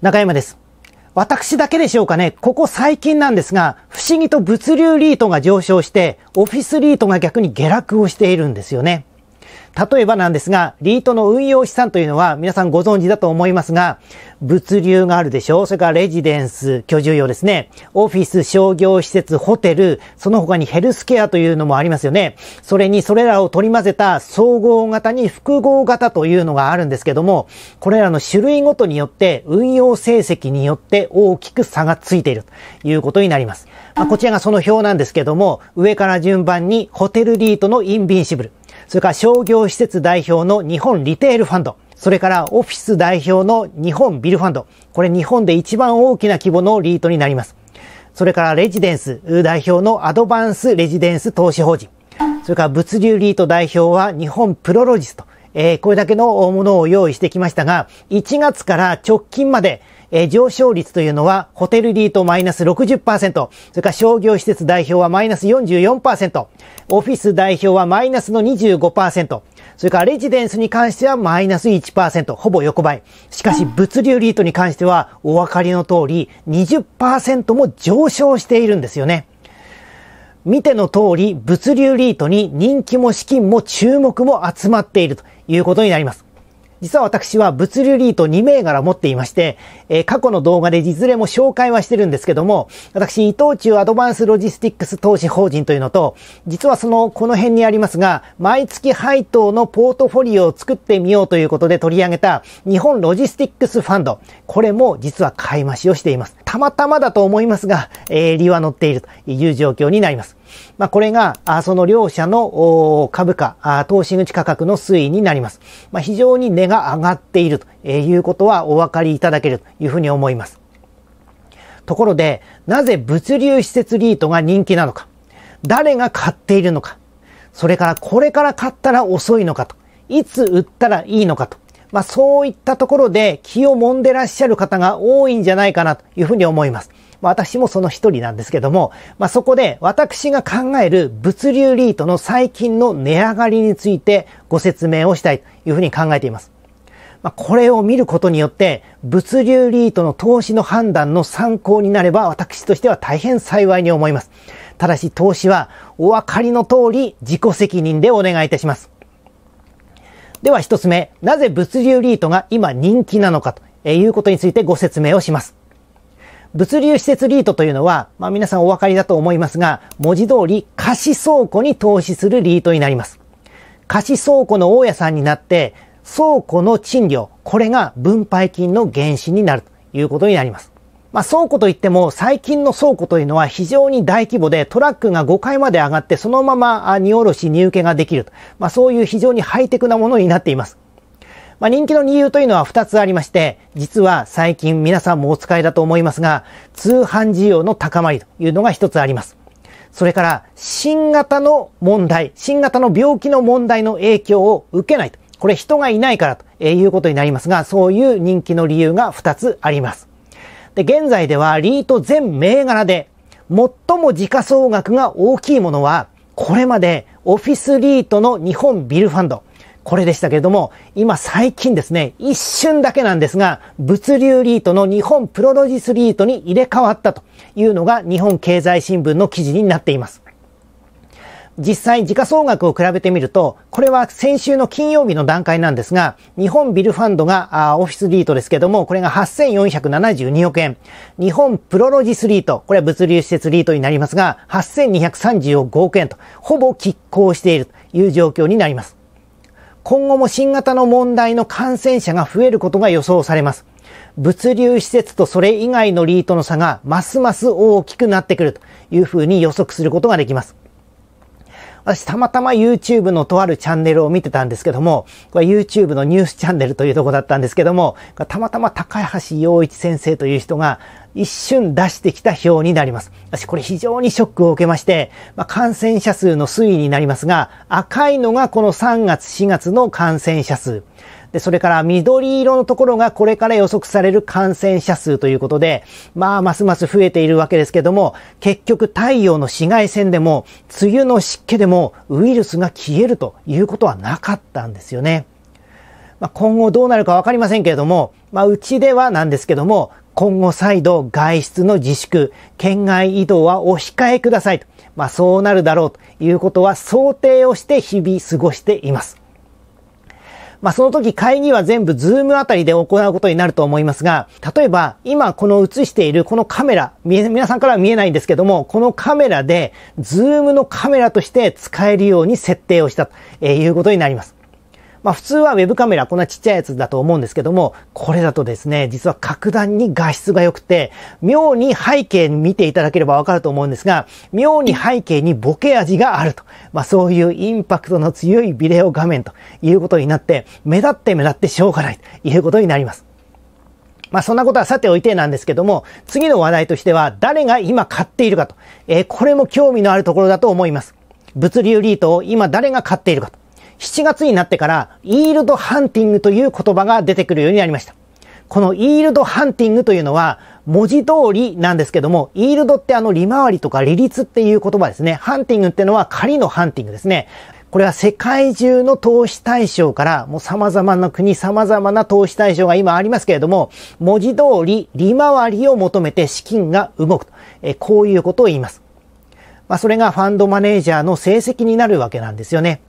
中山です。私だけでしょうかね、ここ最近なんですが、不思議と物流リートが上昇して、オフィスリートが逆に下落をしているんですよね。例えばなんですが、リートの運用資産というのは皆さんご存知だと思いますが、物流があるでしょうそれからレジデンス、居住用ですね。オフィス、商業施設、ホテル、その他にヘルスケアというのもありますよね。それにそれらを取り混ぜた総合型に複合型というのがあるんですけども、これらの種類ごとによって運用成績によって大きく差がついているということになります。まあ、こちらがその表なんですけども、上から順番にホテルリートのインビンシブル。それから商業施設代表の日本リテールファンド、それからオフィス代表の日本ビルファンド、これ日本で一番大きな規模のリートになります。それからレジデンス代表のアドバンスレジデンス投資法人、それから物流リート代表は日本プロロジスト、えー、これだけのものを用意してきましたが、1月から直近までえー、上昇率というのは、ホテルリートマイナス60%、それから商業施設代表はマイナス44%、オフィス代表はマイナスの25%、それからレジデンスに関してはマイナス1%、ほぼ横ばい。しかし、物流リートに関しては、お分かりの通り20、20%も上昇しているんですよね。見ての通り、物流リートに人気も資金も注目も集まっているということになります。実は私は物流リート2銘柄持っていまして、えー、過去の動画でいずれも紹介はしてるんですけども、私、伊藤忠アドバンスロジスティックス投資法人というのと、実はその、この辺にありますが、毎月配当のポートフォリオを作ってみようということで取り上げた、日本ロジスティックスファンド。これも実は買い増しをしています。たまたまだと思いますが、えー、利は乗っているという状況になります。まあ、これが、その両者の株価、投資口価格の推移になります。まあ、非常に値が上がっているということはお分かりいただけるというふうに思います。ところで、なぜ物流施設リートが人気なのか、誰が買っているのか、それからこれから買ったら遅いのかと、いつ売ったらいいのかと、まあそういったところで気をもんでらっしゃる方が多いんじゃないかなというふうに思います。まあ、私もその一人なんですけども、まあ、そこで私が考える物流リートの最近の値上がりについてご説明をしたいというふうに考えています。まあ、これを見ることによって物流リートの投資の判断の参考になれば私としては大変幸いに思います。ただし投資はお分かりの通り自己責任でお願いいたします。では一つ目、なぜ物流リートが今人気なのかということについてご説明をします。物流施設リートというのは、まあ、皆さんお分かりだと思いますが、文字通り貸し倉庫に投資するリートになります。貸し倉庫の大家さんになって、倉庫の賃料、これが分配金の原資になるということになります。まあ、倉庫といっても最近の倉庫というのは非常に大規模でトラックが5階まで上がってそのまま荷下ろし荷受けができると。まあ、そういう非常にハイテクなものになっています。まあ、人気の理由というのは2つありまして、実は最近皆さんもお使いだと思いますが、通販需要の高まりというのが1つあります。それから、新型の問題、新型の病気の問題の影響を受けないと。これ人がいないからということになりますが、そういう人気の理由が2つあります。で、現在ではリート全銘柄で、最も時価総額が大きいものは、これまでオフィスリートの日本ビルファンド、これでしたけれども、今最近ですね、一瞬だけなんですが、物流リートの日本プロロジスリートに入れ替わったというのが日本経済新聞の記事になっています。実際時価総額を比べてみると、これは先週の金曜日の段階なんですが、日本ビルファンドが、あオフィスリートですけども、これが8472億円。日本プロロジスリート、これは物流施設リートになりますが、8235億円と、ほぼ拮抗しているという状況になります。今後も新型の問題の感染者が増えることが予想されます。物流施設とそれ以外のリートの差がますます大きくなってくるというふうに予測することができます。私たまたま YouTube のとあるチャンネルを見てたんですけども、これ YouTube のニュースチャンネルというとこだったんですけども、たまたま高橋洋一先生という人が一瞬出してきた表になります。私これ非常にショックを受けまして、まあ、感染者数の推移になりますが、赤いのがこの3月4月の感染者数。で、それから緑色のところがこれから予測される感染者数ということで、まあ、ますます増えているわけですけども、結局太陽の紫外線でも、梅雨の湿気でもウイルスが消えるということはなかったんですよね。まあ、今後どうなるかわかりませんけれども、まあ、うちではなんですけども、今後再度外出の自粛、県外移動はお控えくださいと、まあそうなるだろうということは想定をして日々過ごしています。まあ、その時会議は全部ズームあたりで行うことになると思いますが、例えば今この映しているこのカメラ、皆さんからは見えないんですけども、このカメラでズームのカメラとして使えるように設定をしたということになります。まあ普通は web カメラこんなちっちゃいやつだと思うんですけども、これだとですね、実は格段に画質が良くて、妙に背景見ていただければわかると思うんですが、妙に背景にボケ味があると。まあそういうインパクトの強いビデオ画面ということになって、目立って目立ってしょうがないということになります。まあそんなことはさておいてなんですけども、次の話題としては誰が今買っているかと。えー、これも興味のあるところだと思います。物流リートを今誰が買っているかと。7月になってから、イールドハンティングという言葉が出てくるようになりました。このイールドハンティングというのは、文字通りなんですけども、イールドってあの利回りとか利率っていう言葉ですね。ハンティングってのは仮のハンティングですね。これは世界中の投資対象からもう様々な国様々な投資対象が今ありますけれども、文字通り利回りを求めて資金が動くと。えこういうことを言います。まあ、それがファンドマネージャーの成績になるわけなんですよね。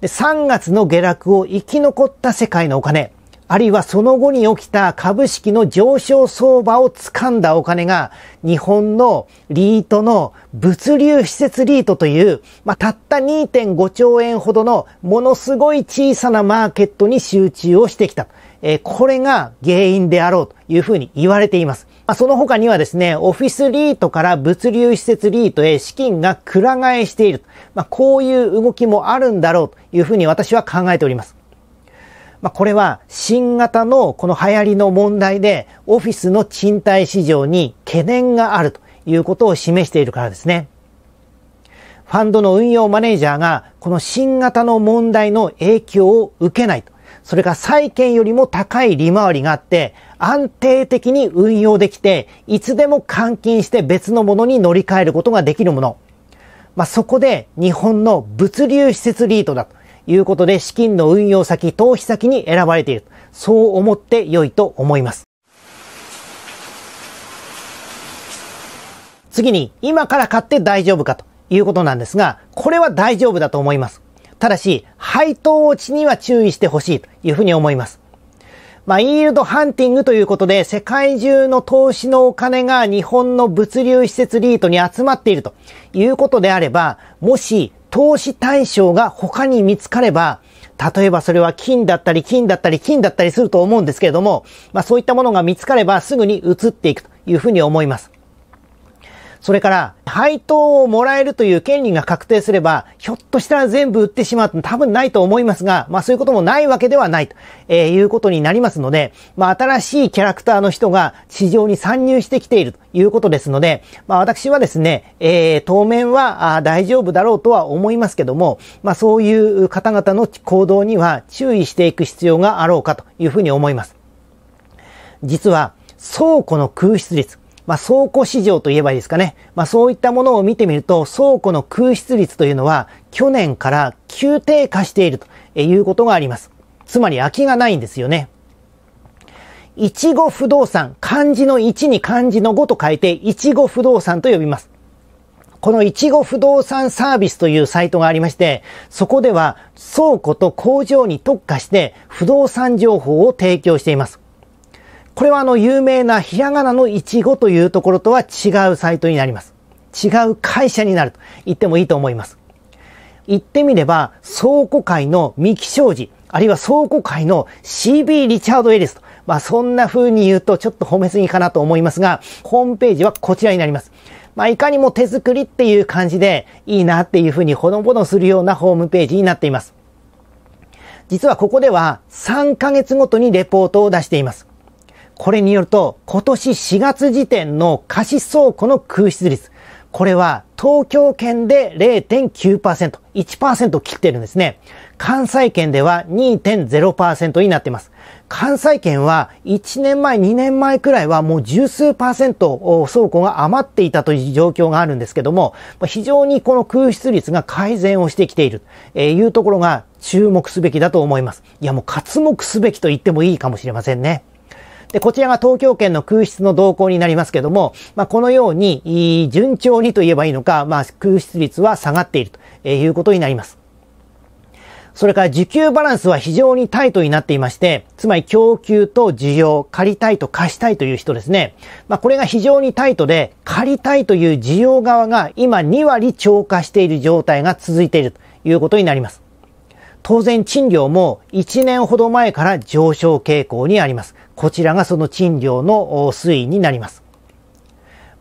で、3月の下落を生き残った世界のお金、あるいはその後に起きた株式の上昇相場を掴んだお金が、日本のリートの物流施設リートという、まあ、たった2.5兆円ほどのものすごい小さなマーケットに集中をしてきた。えー、これが原因であろうというふうに言われています。その他にはですね、オフィスリートから物流施設リートへ資金がくら替えしている。まあ、こういう動きもあるんだろうというふうに私は考えております。まあ、これは新型のこの流行りの問題でオフィスの賃貸市場に懸念があるということを示しているからですね。ファンドの運用マネージャーがこの新型の問題の影響を受けないとそれが債券よりも高い利回りがあって、安定的に運用できて、いつでも換金して別のものに乗り換えることができるもの。まあ、そこで日本の物流施設リートだということで資金の運用先、投資先に選ばれている。そう思って良いと思います。次に、今から買って大丈夫かということなんですが、これは大丈夫だと思います。ただし、配当落ちには注意してほしいというふうに思います。まあ、イールドハンティングということで、世界中の投資のお金が日本の物流施設リートに集まっているということであれば、もし投資対象が他に見つかれば、例えばそれは金だったり金だったり金だったりすると思うんですけれども、まあそういったものが見つかればすぐに移っていくというふうに思います。それから、配当をもらえるという権利が確定すれば、ひょっとしたら全部売ってしまうと多分ないと思いますが、まあそういうこともないわけではないと、えー、いうことになりますので、まあ新しいキャラクターの人が市場に参入してきているということですので、まあ私はですね、えー、当面はあ大丈夫だろうとは思いますけども、まあそういう方々の行動には注意していく必要があろうかというふうに思います。実は、倉庫の空室率。まあ、倉庫市場といえばいいですかね。まあ、そういったものを見てみると、倉庫の空室率というのは、去年から急低下しているということがあります。つまり空きがないんですよね。いちご不動産、漢字の1に漢字の5と書いて、いちご不動産と呼びます。このいちご不動産サービスというサイトがありまして、そこでは倉庫と工場に特化して不動産情報を提供しています。これはあの有名なひらがなのいちごというところとは違うサイトになります。違う会社になると言ってもいいと思います。言ってみれば、倉庫界の三木商事、あるいは倉庫界の CB リチャード・エリスと、まあそんな風に言うとちょっと褒めすぎかなと思いますが、ホームページはこちらになります。まあいかにも手作りっていう感じでいいなっていう風にほのぼのするようなホームページになっています。実はここでは3ヶ月ごとにレポートを出しています。これによると、今年4月時点の貸し倉庫の空室率、これは東京圏で0.9%、1%切ってるんですね。関西圏では2.0%になっています。関西圏は1年前、2年前くらいはもう十数パーセント倉庫が余っていたという状況があるんですけども、非常にこの空室率が改善をしてきているというところが注目すべきだと思います。いやもう活目すべきと言ってもいいかもしれませんね。で、こちらが東京圏の空室の動向になりますけども、まあ、このように、順調にと言えばいいのか、まあ、空室率は下がっているということになります。それから需給バランスは非常にタイトになっていまして、つまり供給と需要、借りたいと貸したいという人ですね。まあこれが非常にタイトで、借りたいという需要側が今2割超過している状態が続いているということになります。当然賃料も1年ほど前から上昇傾向にあります。こちらがその賃料の推移になります。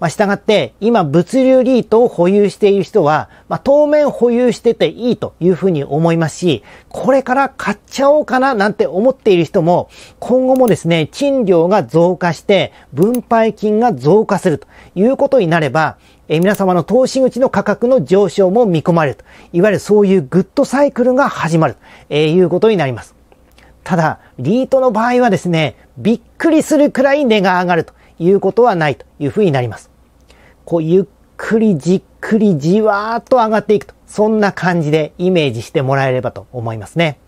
まあ、従って、今物流リートを保有している人は、まあ、当面保有してていいというふうに思いますし、これから買っちゃおうかななんて思っている人も、今後もですね、賃料が増加して、分配金が増加するということになれば、え皆様の投資口の価格の上昇も見込まれると。いわゆるそういうグッドサイクルが始まると、えいうことになります。ただ、リートの場合はですね、びっくりするくらい値が上がるということはないというふうになります。こう、ゆっくりじっくりじわーっと上がっていくと。そんな感じでイメージしてもらえればと思いますね。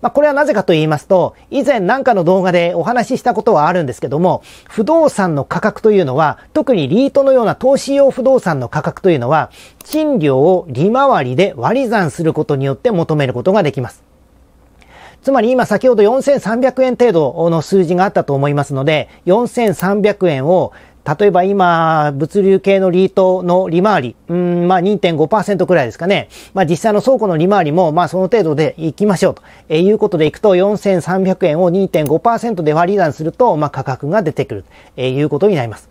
まあ、これはなぜかと言いますと、以前何かの動画でお話ししたことはあるんですけども、不動産の価格というのは、特にリートのような投資用不動産の価格というのは、賃料を利回りで割り算することによって求めることができます。つまり今先ほど4300円程度の数字があったと思いますので、4300円を例えば今、物流系のリートの利回り、うん、まあ2.5%くらいですかね。まあ実際の倉庫の利回りも、まあその程度でいきましょうと、えいうことでいくと、4300円を2.5%で割り算すると、まあ価格が出てくると、えいうことになります。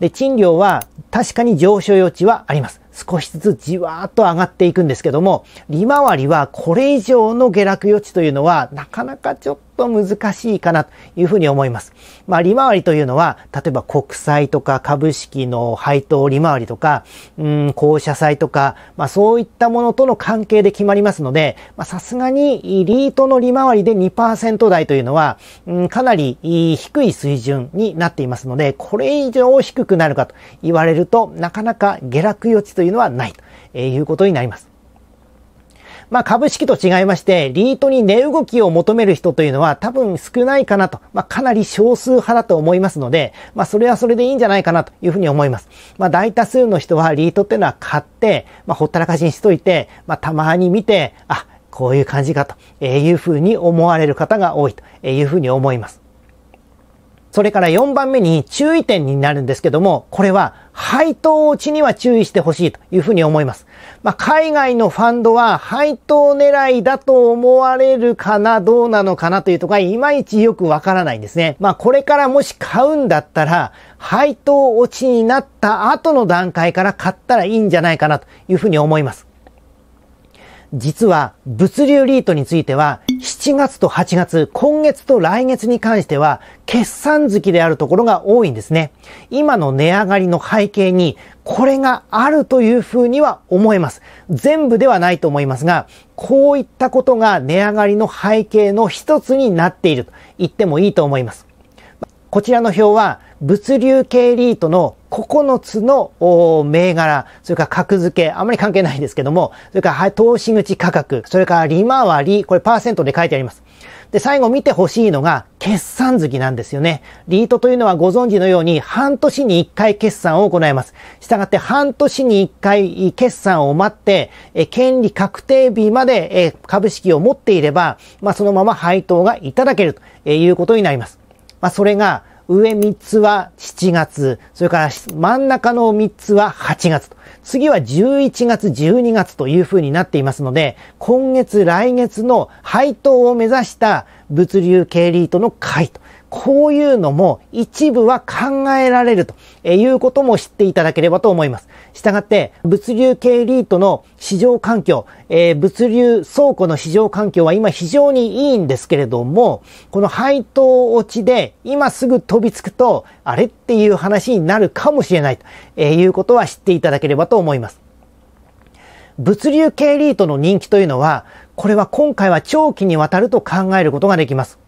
で、賃料は確かに上昇余地はあります。少しずつじわーっと上がっていくんですけども、利回りはこれ以上の下落余地というのはなかなかちょっとと難しいかなというふうに思います。まあ、利回りというのは、例えば国債とか株式の配当利回りとか、うん、公社債とか、まあ、そういったものとの関係で決まりますので、まあ、さすがに、リートの利回りで2%台というのは、うん、かなり低い水準になっていますので、これ以上低くなるかと言われると、なかなか下落余地というのはないということになります。まあ、株式と違いまして、リートに値動きを求める人というのは多分少ないかなと、まあ、かなり少数派だと思いますので、まあ、それはそれでいいんじゃないかなというふうに思います。まあ、大多数の人はリートっていうのは買って、まあ、ほったらかしにしといて、まあ、たまに見て、あ、こういう感じかというふうに思われる方が多いというふうに思います。それから4番目に注意点になるんですけども、これは配当落ちには注意してほしいというふうに思います。まあ、海外のファンドは配当狙いだと思われるかな、どうなのかなというところがいまいちよくわからないんですね。まあ、これからもし買うんだったら、配当落ちになった後の段階から買ったらいいんじゃないかなというふうに思います。実は物流リートについては7月と8月、今月と来月に関しては決算月であるところが多いんですね。今の値上がりの背景にこれがあるというふうには思えます。全部ではないと思いますが、こういったことが値上がりの背景の一つになっていると言ってもいいと思います。こちらの表は物流系リートの9つの銘柄、それから格付け、あんまり関係ないですけども、それから投資口価格、それから利回り、これパーセントで書いてあります。で、最後見てほしいのが、決算月なんですよね。リートというのはご存知のように、半年に1回決算を行います。したがって、半年に1回決算を待って、え、権利確定日まで、え、株式を持っていれば、まあ、そのまま配当がいただけるということになります。まあ、それが、上3つは7月、それから真ん中の3つは8月と。次は11月、12月という風になっていますので、今月、来月の配当を目指した物流経ートの回とこういうのも一部は考えられるということも知っていただければと思います。したがって、物流系リートの市場環境、えー、物流倉庫の市場環境は今非常にいいんですけれども、この配当落ちで今すぐ飛びつくと、あれっていう話になるかもしれないと、えいうことは知っていただければと思います。物流系リートの人気というのは、これは今回は長期にわたると考えることができます。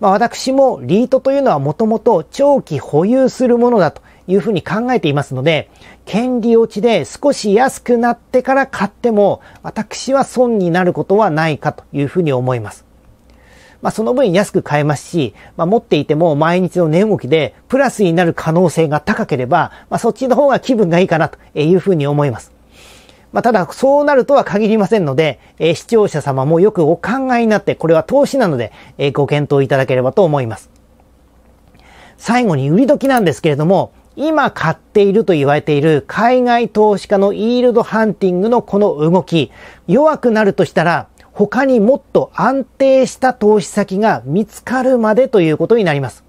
まあ、私もリートというのはもともと長期保有するものだというふうに考えていますので、権利落ちで少し安くなってから買っても、私は損になることはないかというふうに思います。まあ、その分安く買えますし、まあ、持っていても毎日の値動きでプラスになる可能性が高ければ、まあ、そっちの方が気分がいいかなというふうに思います。まあ、ただ、そうなるとは限りませんので、えー、視聴者様もよくお考えになって、これは投資なので、えー、ご検討いただければと思います。最後に売り時なんですけれども、今買っていると言われている海外投資家のイールドハンティングのこの動き、弱くなるとしたら、他にもっと安定した投資先が見つかるまでということになります。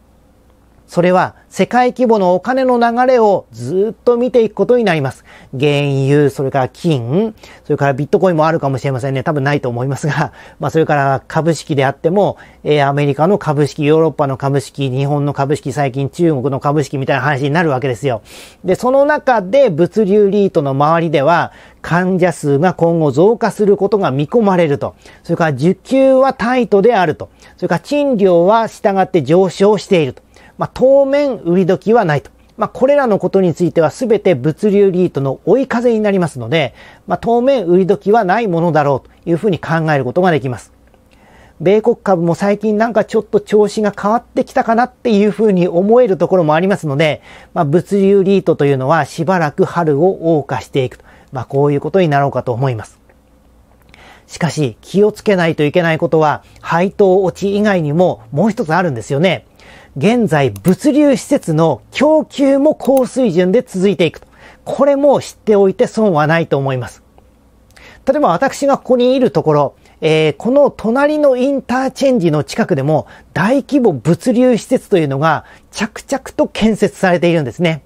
それは世界規模のお金の流れをずっと見ていくことになります。原油、それから金、それからビットコインもあるかもしれませんね。多分ないと思いますが、まあそれから株式であっても、えー、アメリカの株式、ヨーロッパの株式、日本の株式、最近中国の株式みたいな話になるわけですよ。で、その中で物流リートの周りでは、患者数が今後増加することが見込まれると。それから受給はタイトであると。それから賃料は従って上昇していると。まあ、当面売り時はないと。まあ、これらのことについては全て物流リートの追い風になりますので、まあ、当面売り時はないものだろうというふうに考えることができます。米国株も最近なんかちょっと調子が変わってきたかなっていうふうに思えるところもありますので、まあ、物流リートというのはしばらく春を謳歌していくと。まあ、こういうことになろうかと思います。しかし気をつけないといけないことは配当落ち以外にももう一つあるんですよね。現在物流施設の供給も高水準で続いていくと。これも知っておいて損はないと思います。例えば私がここにいるところ、えー、この隣のインターチェンジの近くでも大規模物流施設というのが着々と建設されているんですね。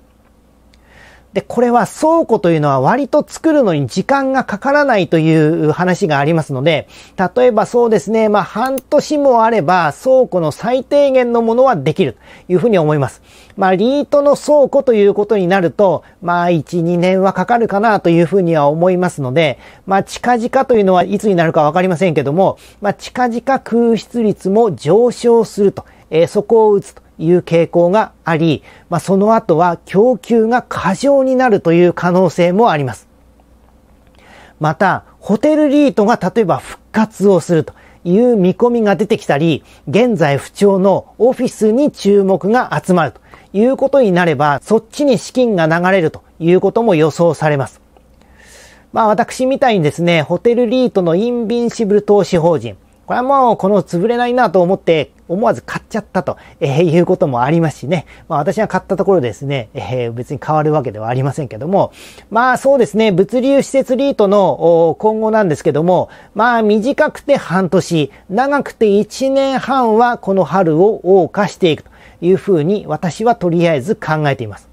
で、これは倉庫というのは割と作るのに時間がかからないという話がありますので、例えばそうですね、まあ半年もあれば倉庫の最低限のものはできるというふうに思います。まあリートの倉庫ということになると、まあ1、2年はかかるかなというふうには思いますので、まあ近々というのはいつになるかわかりませんけども、まあ近々空室率も上昇すると、えー、そこを打つと。いう傾向があり、まあ、その後は供給が過剰になるという可能性もあります。また、ホテルリートが例えば復活をするという見込みが出てきたり、現在不調のオフィスに注目が集まるということになれば、そっちに資金が流れるということも予想されます。まあ私みたいにですね、ホテルリートのインビンシブル投資法人、これはもうこの潰れないなと思って思わず買っちゃったと、えいうこともありますしね。まあ私が買ったところですね、えー、別に変わるわけではありませんけども。まあそうですね、物流施設リートの今後なんですけども、まあ短くて半年、長くて1年半はこの春を謳歌していくというふうに私はとりあえず考えています。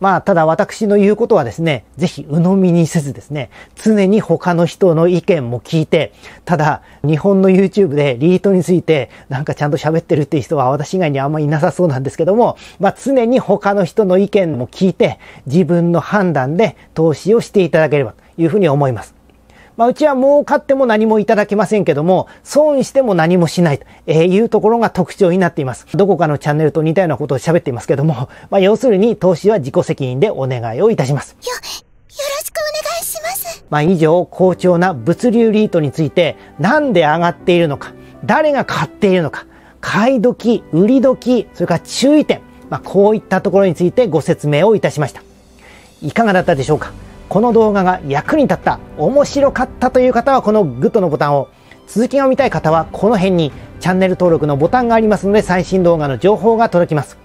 まあ、ただ私の言うことはですね、ぜひ鵜呑みにせずですね、常に他の人の意見も聞いて、ただ、日本の YouTube でリートについてなんかちゃんと喋ってるっていう人は私以外にあんまりいなさそうなんですけども、まあ、常に他の人の意見も聞いて、自分の判断で投資をしていただければというふうに思います。まあ、うちは儲かっても何もいただけませんけども、損しても何もしないというところが特徴になっています。どこかのチャンネルと似たようなことを喋っていますけども、まあ、要するに投資は自己責任でお願いをいたします。よ、よろしくお願いします。まあ、以上、好調な物流リートについて、なんで上がっているのか、誰が買っているのか、買い時、売り時、それから注意点、まあ、こういったところについてご説明をいたしました。いかがだったでしょうかこの動画が役に立った、面白かったという方はこのグッドのボタンを、続きが見たい方はこの辺にチャンネル登録のボタンがありますので最新動画の情報が届きます。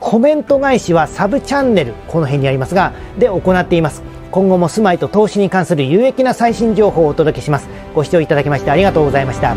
コメント返しはサブチャンネル、この辺にありますが、で行っています。今後も住まいと投資に関する有益な最新情報をお届けします。ご視聴いただきましてありがとうございました。